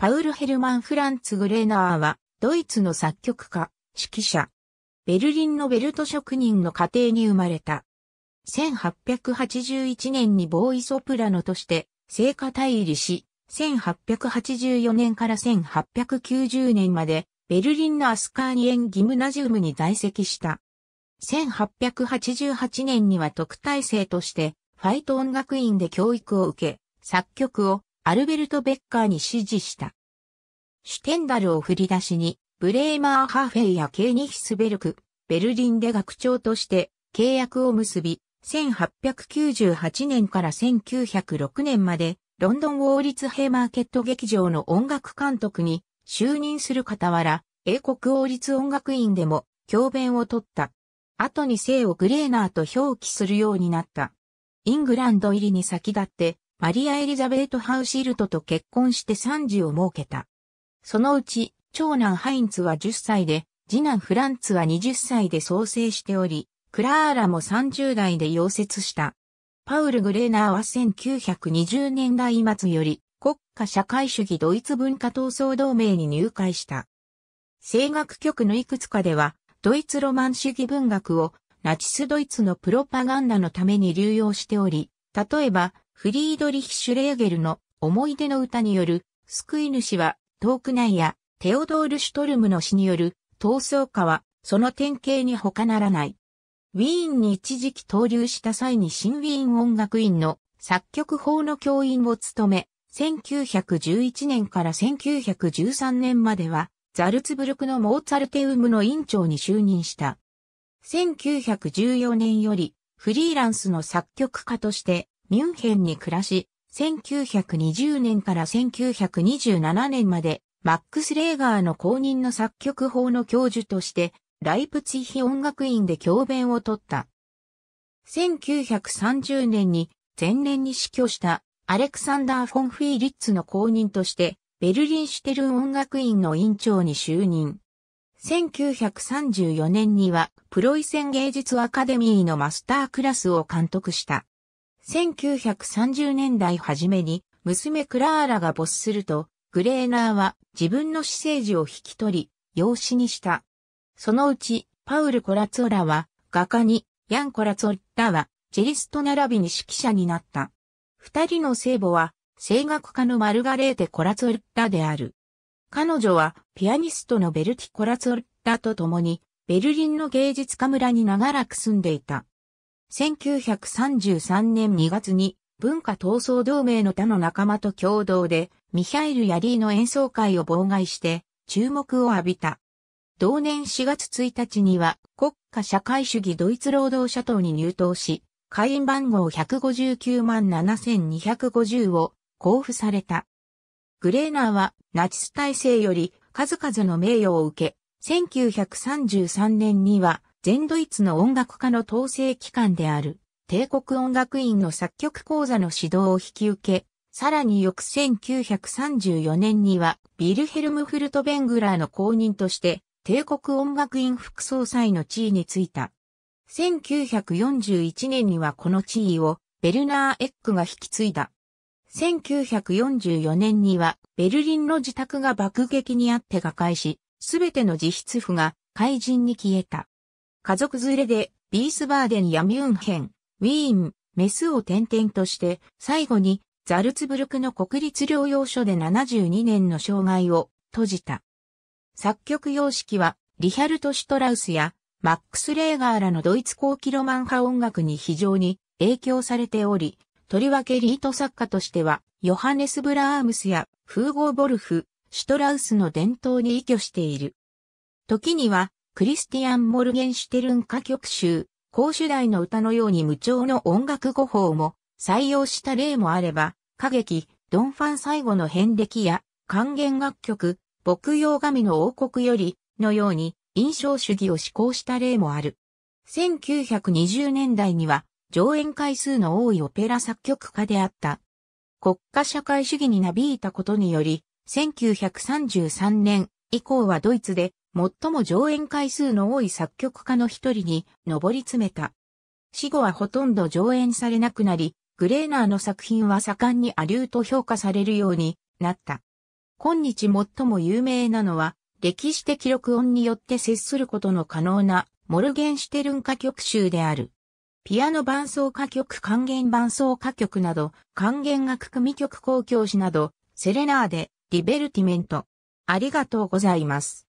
パウル・ヘルマン・フランツ・グレーナーは、ドイツの作曲家、指揮者。ベルリンのベルト職人の家庭に生まれた。1881年にボーイソプラノとして、聖歌大入りし、1884年から1890年まで、ベルリンのアスカーニエン・ギムナジウムに在籍した。1888年には特待生として、ファイト音楽院で教育を受け、作曲を、アルベルト・ベッカーに指示した。シュテンダルを振り出しに、ブレーマーハーフェイやケーニヒスベルク、ベルリンで学長として契約を結び、1898年から1906年まで、ロンドン王立ヘイマーケット劇場の音楽監督に就任する傍ら、英国王立音楽院でも教鞭を取った。後に姓をグレーナーと表記するようになった。イングランド入りに先立って、マリア・エリザベート・ハウシルトと結婚して3児を設けた。そのうち、長男ハインツは10歳で、次男フランツは20歳で創生しており、クラーラも30代で溶接した。パウル・グレーナーは1920年代末より国家社会主義ドイツ文化闘争同盟に入会した。声楽局のいくつかでは、ドイツロマン主義文学をナチスドイツのプロパガンダのために流用しており、例えば、フリードリヒ・シュレーゲルの思い出の歌による救い主はトークいやテオドール・シュトルムの詩による闘争歌はその典型に他ならない。ウィーンに一時期登留した際に新ウィーン音楽院の作曲法の教員を務め、1911年から1913年まではザルツブルクのモーツァルテウムの院長に就任した。1914年よりフリーランスの作曲家としてミュンヘンに暮らし、1920年から1927年まで、マックス・レーガーの公認の作曲法の教授として、ライプツィヒ音楽院で教鞭を取った。1930年に、前年に死去したアレクサンダー・フォン・フィーリッツの公認として、ベルリン・シュテルン音楽院の院長に就任。1934年には、プロイセン芸術アカデミーのマスタークラスを監督した。1930年代初めに娘クラーラが没すると、グレーナーは自分の私生児を引き取り、養子にした。そのうち、パウル・コラツォラは画家に、ヤン・コラツォッラはチェリスト並びに指揮者になった。二人の聖母は、声楽家のマルガレーテ・コラツォッラである。彼女は、ピアニストのベルティ・コラツォッラと共に、ベルリンの芸術家村に長らく住んでいた。1933年2月に文化闘争同盟の他の仲間と共同でミヒャイル・ヤリーの演奏会を妨害して注目を浴びた。同年4月1日には国家社会主義ドイツ労働者党に入党し、会員番号159万7250を交付された。グレーナーはナチス体制より数々の名誉を受け、1933年には全ドイツの音楽家の統制機関である、帝国音楽院の作曲講座の指導を引き受け、さらに翌1934年には、ビルヘルム・フルトベングラーの公認として、帝国音楽院副総裁の地位についた。1941年にはこの地位を、ベルナー・エックが引き継いだ。1944年には、ベルリンの自宅が爆撃にあって瓦解し、すべての自筆譜が、怪人に消えた。家族連れで、ビースバーデンやミュンヘン、ウィーン、メスを転々として、最後に、ザルツブルクの国立療養所で72年の生涯を閉じた。作曲様式は、リヒャルト・シュトラウスや、マックス・レーガーらのドイツ後期ロマン派音楽に非常に影響されており、とりわけリート作家としては、ヨハネス・ブラームスや、フーゴー・ボルフ、シュトラウスの伝統に依拠している。時には、クリスティアン・モルゲンシュテルン歌曲集、公主題の歌のように無調の音楽語法も採用した例もあれば、歌劇、ドンファン最後の変歴や、還元楽曲、牧羊神の王国より、のように、印象主義を施行した例もある。1920年代には、上演回数の多いオペラ作曲家であった。国家社会主義になびいたことにより、1933年以降はドイツで最も上演回数の多い作曲家の一人に上り詰めた。死後はほとんど上演されなくなり、グレーナーの作品は盛んにアリューと評価されるようになった。今日最も有名なのは、歴史的録音によって接することの可能なモルゲンシュテルン歌曲集である。ピアノ伴奏歌曲還元伴奏歌曲など、還元楽組曲公共詩など、セレナーデ、リベルティメント。ありがとうございます。